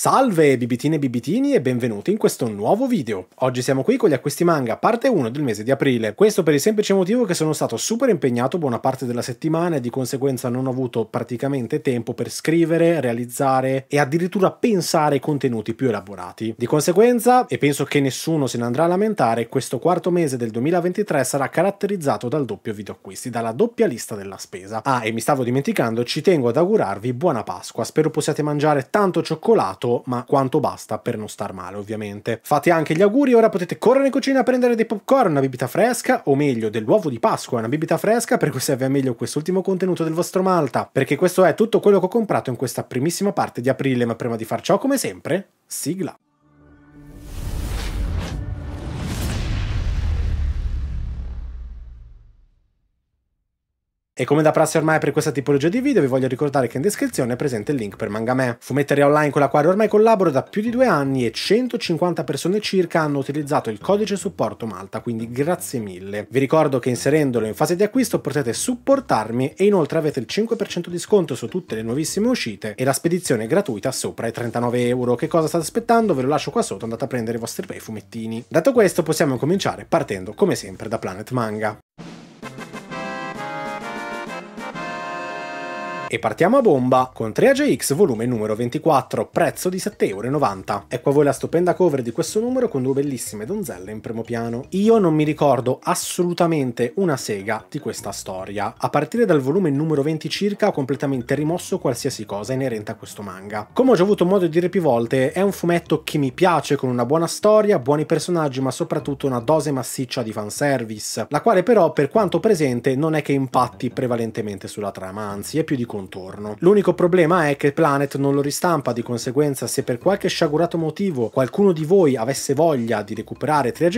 Salve bibitine e bibitini e benvenuti in questo nuovo video. Oggi siamo qui con gli acquisti manga parte 1 del mese di aprile. Questo per il semplice motivo che sono stato super impegnato buona parte della settimana e di conseguenza non ho avuto praticamente tempo per scrivere, realizzare e addirittura pensare ai contenuti più elaborati. Di conseguenza, e penso che nessuno se ne andrà a lamentare, questo quarto mese del 2023 sarà caratterizzato dal doppio video acquisti, dalla doppia lista della spesa. Ah, e mi stavo dimenticando, ci tengo ad augurarvi buona Pasqua. Spero possiate mangiare tanto cioccolato quanto, ma quanto basta per non star male ovviamente. Fate anche gli auguri, ora potete correre in cucina a prendere dei popcorn, una bibita fresca, o meglio dell'uovo di Pasqua, una bibita fresca per cui serve meglio quest'ultimo contenuto del vostro Malta, perché questo è tutto quello che ho comprato in questa primissima parte di aprile, ma prima di far ciò come sempre, sigla. E come da prassi ormai per questa tipologia di video vi voglio ricordare che in descrizione è presente il link per Mangame, fumetteria online con la quale ormai collaboro da più di due anni e 150 persone circa hanno utilizzato il codice supporto Malta, quindi grazie mille. Vi ricordo che inserendolo in fase di acquisto potete supportarmi e inoltre avete il 5% di sconto su tutte le nuovissime uscite e la spedizione gratuita sopra i 39 euro. Che cosa state aspettando? Ve lo lascio qua sotto, andate a prendere i vostri bei fumettini. Detto questo possiamo cominciare partendo come sempre da Planet Manga. E partiamo a bomba con 3AJX volume numero 24, prezzo di 7,90€. Ecco a voi la stupenda cover di questo numero con due bellissime donzelle in primo piano. Io non mi ricordo assolutamente una sega di questa storia. A partire dal volume numero 20 circa ho completamente rimosso qualsiasi cosa inerente a questo manga. Come ho già avuto modo di dire più volte, è un fumetto che mi piace con una buona storia, buoni personaggi ma soprattutto una dose massiccia di fanservice, la quale però per quanto presente non è che impatti prevalentemente sulla trama, anzi è più di conto contorno. L'unico problema è che Planet non lo ristampa, di conseguenza se per qualche sciagurato motivo qualcuno di voi avesse voglia di recuperare Triage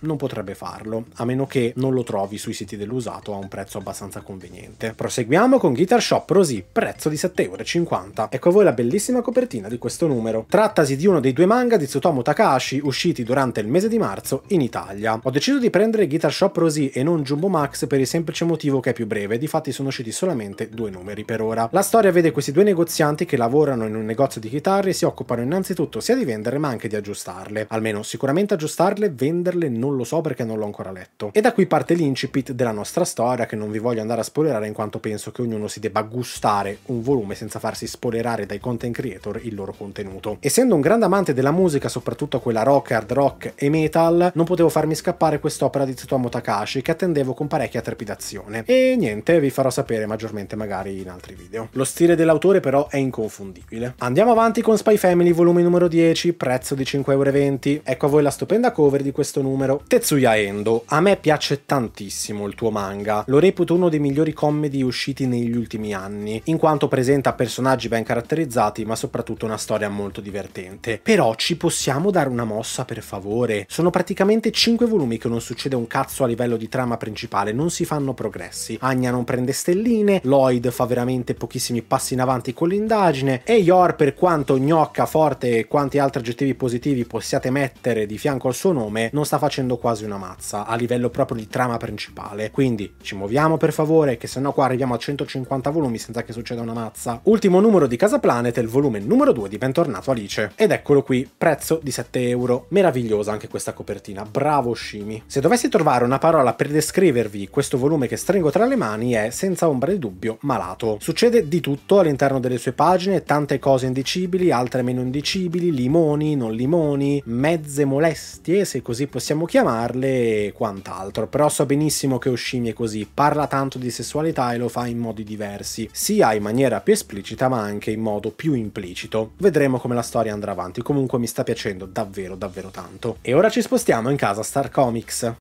non potrebbe farlo, a meno che non lo trovi sui siti dell'usato a un prezzo abbastanza conveniente. Proseguiamo con Guitar Shop Rosy, prezzo di 7,50€. Ecco a voi la bellissima copertina di questo numero. Trattasi di uno dei due manga di Tsutomu Takahashi usciti durante il mese di marzo in Italia. Ho deciso di prendere Guitar Shop Rosy e non Jumbo Max per il semplice motivo che è più breve, difatti sono usciti solamente due numeri per ora. La storia vede questi due negozianti che lavorano in un negozio di chitarre e si occupano innanzitutto sia di vendere ma anche di aggiustarle. Almeno sicuramente aggiustarle, venderle non lo so perché non l'ho ancora letto. E da qui parte l'incipit della nostra storia che non vi voglio andare a spoilerare in quanto penso che ognuno si debba gustare un volume senza farsi spoilerare dai content creator il loro contenuto. Essendo un grande amante della musica, soprattutto quella rock, hard rock e metal, non potevo farmi scappare quest'opera di Tsutomu Takashi che attendevo con parecchia trepidazione. E niente, vi farò sapere maggiormente magari in altri altri video. Lo stile dell'autore però è inconfondibile. Andiamo avanti con Spy Family volume numero 10, prezzo di 5,20€. Ecco a voi la stupenda cover di questo numero. Tetsuya Endo, a me piace tantissimo il tuo manga, lo reputo uno dei migliori comedy usciti negli ultimi anni, in quanto presenta personaggi ben caratterizzati ma soprattutto una storia molto divertente. Però ci possiamo dare una mossa per favore? Sono praticamente 5 volumi che non succede un cazzo a livello di trama principale, non si fanno progressi. Agna non prende stelline, Lloyd fa veramente veramente pochissimi passi in avanti con l'indagine e Yor per quanto gnocca forte e quanti altri aggettivi positivi possiate mettere di fianco al suo nome non sta facendo quasi una mazza a livello proprio di trama principale quindi ci muoviamo per favore che sennò qua arriviamo a 150 volumi senza che succeda una mazza ultimo numero di Casa Planet il volume numero 2 di Bentornato Alice ed eccolo qui prezzo di 7 euro meravigliosa anche questa copertina bravo Shimi se dovessi trovare una parola per descrivervi questo volume che stringo tra le mani è senza ombra di dubbio malato su Succede di tutto all'interno delle sue pagine, tante cose indicibili, altre meno indicibili, limoni, non limoni, mezze molestie, se così possiamo chiamarle, e quant'altro. Però so benissimo che Oshimi è così, parla tanto di sessualità e lo fa in modi diversi, sia in maniera più esplicita ma anche in modo più implicito. Vedremo come la storia andrà avanti, comunque mi sta piacendo davvero davvero tanto. E ora ci spostiamo in casa Star Comics.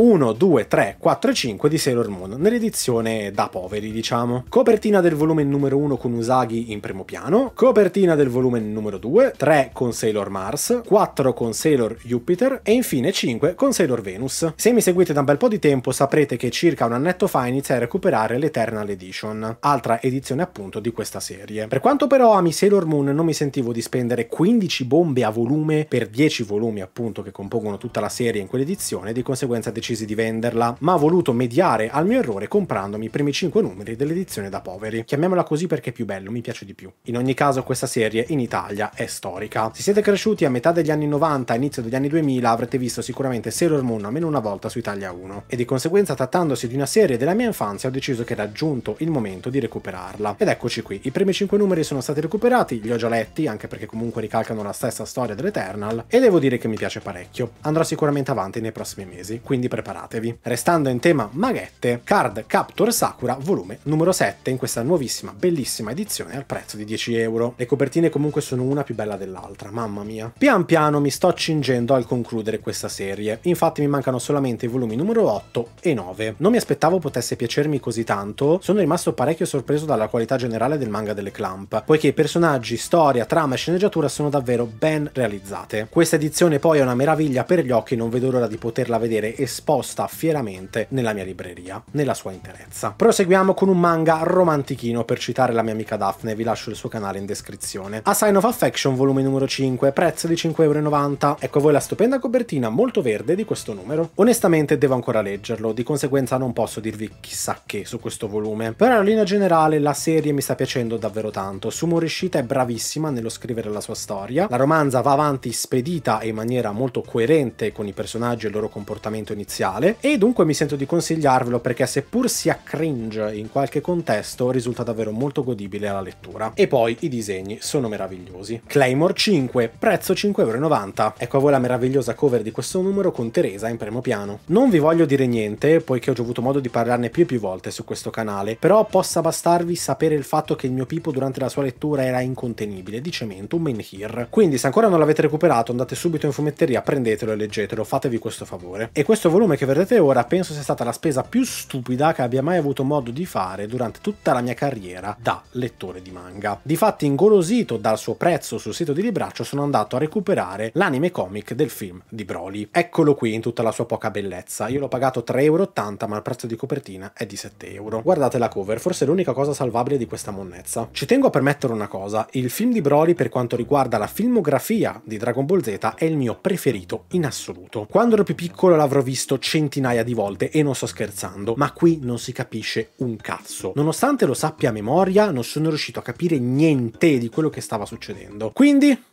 1, 2, 3, 4 e 5 di Sailor Moon, nell'edizione da poveri, diciamo. Copertina del volume numero 1 con Usagi in primo piano, copertina del volume numero 2, 3 con Sailor Mars, 4 con Sailor Jupiter e infine 5 con Sailor Venus. Se mi seguite da un bel po' di tempo saprete che circa un annetto fa iniziai a recuperare l'Eternal Edition, altra edizione appunto di questa serie. Per quanto però ami Sailor Moon non mi sentivo di spendere 15 bombe a volume per 10 volumi appunto che compongono tutta la serie in quell'edizione, di conseguenza decisi decisi di venderla, ma ho voluto mediare al mio errore comprandomi i primi 5 numeri dell'edizione da poveri. Chiamiamola così perché è più bello, mi piace di più. In ogni caso questa serie in Italia è storica. Se siete cresciuti a metà degli anni 90, inizio degli anni 2000 avrete visto sicuramente Sailor Moon almeno una volta su Italia 1 e di conseguenza trattandosi di una serie della mia infanzia ho deciso che era giunto il momento di recuperarla. Ed eccoci qui, i primi 5 numeri sono stati recuperati, li ho già letti anche perché comunque ricalcano la stessa storia dell'Eternal e devo dire che mi piace parecchio. Andrò sicuramente avanti nei prossimi mesi, quindi per preparatevi. Restando in tema maghette, Card Capture Sakura volume numero 7 in questa nuovissima bellissima edizione al prezzo di 10 euro. Le copertine comunque sono una più bella dell'altra, mamma mia. Pian piano mi sto cingendo al concludere questa serie, infatti mi mancano solamente i volumi numero 8 e 9. Non mi aspettavo potesse piacermi così tanto, sono rimasto parecchio sorpreso dalla qualità generale del manga delle Clamp, poiché i personaggi, storia, trama e sceneggiatura sono davvero ben realizzate. Questa edizione poi è una meraviglia per gli occhi, non vedo l'ora di poterla vedere e esposta fieramente nella mia libreria, nella sua interezza. Proseguiamo con un manga romantichino per citare la mia amica Daphne, vi lascio il suo canale in descrizione. A Sign of Affection volume numero 5, prezzo di 5,90€. Ecco a voi la stupenda copertina molto verde di questo numero. Onestamente devo ancora leggerlo, di conseguenza non posso dirvi chissà che su questo volume, però in linea generale la serie mi sta piacendo davvero tanto. Sumorishita è bravissima nello scrivere la sua storia, la romanza va avanti spedita e in maniera molto coerente con i personaggi e il loro comportamento iniziale spaziale e dunque mi sento di consigliarvelo perché seppur sia cringe in qualche contesto risulta davvero molto godibile alla lettura. E poi i disegni sono meravigliosi. Claymore 5, prezzo 5,90€. Ecco a voi la meravigliosa cover di questo numero con Teresa in primo piano. Non vi voglio dire niente, poiché ho già avuto modo di parlarne più e più volte su questo canale, però possa bastarvi sapere il fatto che il mio Pipo durante la sua lettura era incontenibile, di cemento, un menhir. Quindi se ancora non l'avete recuperato andate subito in fumetteria, prendetelo e leggetelo, fatevi questo favore. E questo volume volume che vedete ora penso sia stata la spesa più stupida che abbia mai avuto modo di fare durante tutta la mia carriera da lettore di manga. Difatti ingolosito dal suo prezzo sul sito di Libraccio sono andato a recuperare l'anime comic del film di Broly. Eccolo qui in tutta la sua poca bellezza, io l'ho pagato 3,80€, ma il prezzo di copertina è di 7€. Guardate la cover, forse è l'unica cosa salvabile di questa monnezza. Ci tengo a permettere una cosa, il film di Broly per quanto riguarda la filmografia di Dragon Ball Z è il mio preferito in assoluto. Quando ero più piccolo l'avrò visto visto centinaia di volte e non sto scherzando, ma qui non si capisce un cazzo. Nonostante lo sappia a memoria, non sono riuscito a capire niente di quello che stava succedendo. Quindi...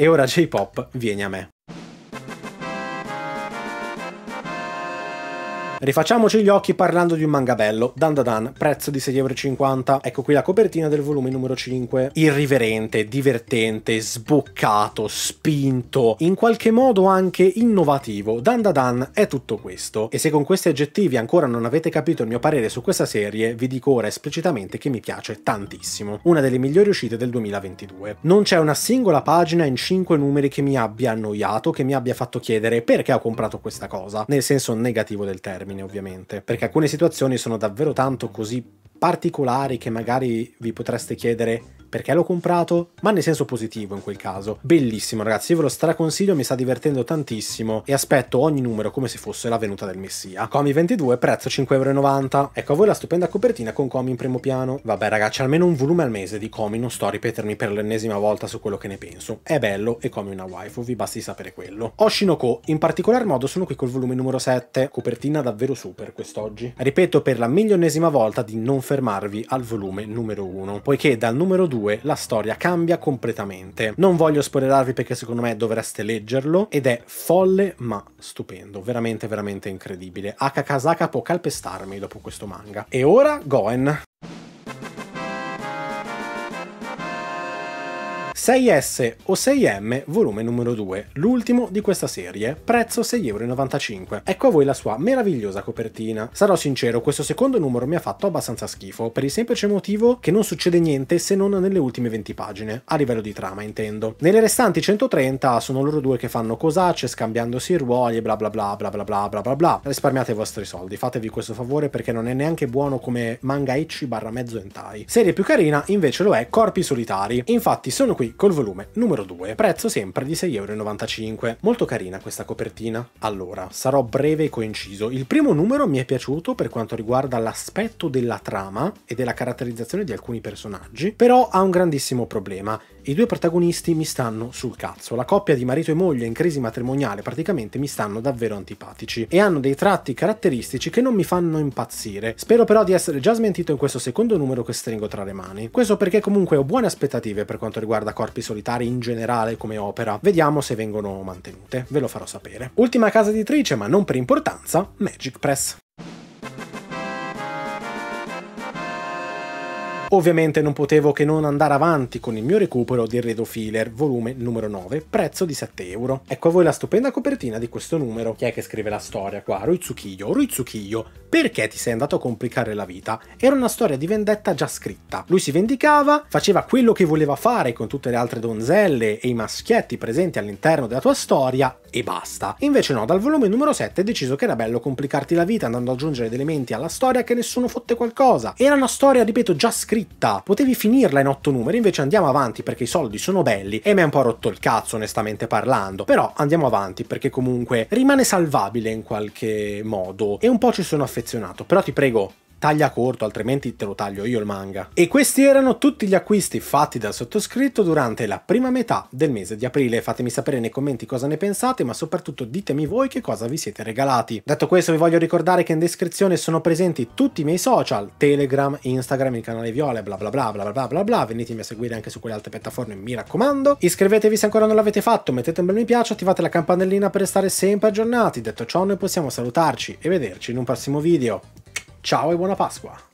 E ora J-Pop vieni a me. Rifacciamoci gli occhi parlando di un manga bello, Dan Da Dan, prezzo di 6,50€. Ecco qui la copertina del volume numero 5. Irriverente, divertente, sboccato, spinto, in qualche modo anche innovativo. Dan Da Dan è tutto questo. E se con questi aggettivi ancora non avete capito il mio parere su questa serie, vi dico ora esplicitamente che mi piace tantissimo. Una delle migliori uscite del 2022. Non c'è una singola pagina in 5 numeri che mi abbia annoiato, che mi abbia fatto chiedere perché ho comprato questa cosa, nel senso negativo del termine termine ovviamente, perché alcune situazioni sono davvero tanto così particolari che magari vi potreste chiedere perché l'ho comprato? Ma nel senso positivo in quel caso. Bellissimo ragazzi, io ve lo straconsiglio, mi sta divertendo tantissimo e aspetto ogni numero come se fosse la venuta del Messia. Comi 22, prezzo 5,90€. Ecco a voi la stupenda copertina con Comi in primo piano. Vabbè ragazzi, almeno un volume al mese di Comi, non sto a ripetermi per l'ennesima volta su quello che ne penso. È bello e Comi una waifu, vi basti sapere quello. Oshinoko, in particolar modo sono qui col volume numero 7, copertina davvero super quest'oggi. Ripeto per la milionesima volta di non fermarvi al volume numero 1, poiché dal numero 2 2 la storia cambia completamente. Non voglio spoilerarvi perché secondo me dovreste leggerlo ed è folle ma stupendo, veramente veramente incredibile. Akakazaka può calpestarmi dopo questo manga. E ora Goen. 6S o 6M volume numero 2, l'ultimo di questa serie, prezzo 6,95€. Ecco a voi la sua meravigliosa copertina. Sarò sincero, questo secondo numero mi ha fatto abbastanza schifo, per il semplice motivo che non succede niente se non nelle ultime 20 pagine, a livello di trama intendo. Nelle restanti 130 sono loro due che fanno cosacce scambiandosi ruoli e bla bla bla bla bla bla bla bla bla. Risparmiate i vostri soldi, fatevi questo favore perché non è neanche buono come manga ecchi barra mezzo entai. Serie più carina invece lo è Corpi Solitari. Infatti sono qui col volume numero 2, prezzo sempre di 6,95€. Molto carina questa copertina. Allora, sarò breve e coinciso. Il primo numero mi è piaciuto per quanto riguarda l'aspetto della trama e della caratterizzazione di alcuni personaggi, però ha un grandissimo problema. I due protagonisti mi stanno sul cazzo. La coppia di marito e moglie in crisi matrimoniale praticamente mi stanno davvero antipatici e hanno dei tratti caratteristici che non mi fanno impazzire. Spero però di essere già smentito in questo secondo numero che stringo tra le mani. Questo perché comunque ho buone aspettative per quanto riguarda corpi solitari in generale come opera. Vediamo se vengono mantenute, ve lo farò sapere. Ultima casa editrice, ma non per importanza, Magic Press. Ovviamente non potevo che non andare avanti con il mio recupero di Redo Filler, volume numero 9, prezzo di 7 euro. Ecco a voi la stupenda copertina di questo numero. Chi è che scrive la storia qua? Ruizzukiyo. Ruizzukiyo, perché ti sei andato a complicare la vita? Era una storia di vendetta già scritta. Lui si vendicava, faceva quello che voleva fare con tutte le altre donzelle e i maschietti presenti all'interno della tua storia e basta. Invece no, dal volume numero 7 è deciso che era bello complicarti la vita andando ad aggiungere elementi alla storia che nessuno fotte qualcosa. Era una storia, ripeto, già scritta scritta, potevi finirla in otto numeri, invece andiamo avanti perché i soldi sono belli e mi ha un po' rotto il cazzo onestamente parlando, però andiamo avanti perché comunque rimane salvabile in qualche modo e un po' ci sono affezionato, però ti prego taglia corto, altrimenti te lo taglio io il manga. E questi erano tutti gli acquisti fatti dal sottoscritto durante la prima metà del mese di aprile. Fatemi sapere nei commenti cosa ne pensate, ma soprattutto ditemi voi che cosa vi siete regalati. Detto questo vi voglio ricordare che in descrizione sono presenti tutti i miei social, Telegram, Instagram, il canale Viola, bla bla bla bla bla bla bla, venitemi a seguire anche su quelle altre piattaforme, mi raccomando. Iscrivetevi se ancora non l'avete fatto, mettete un bel mi piace, attivate la campanellina per restare sempre aggiornati. Detto ciò noi possiamo salutarci e vederci in un prossimo video. Ciao e buona Pasqua!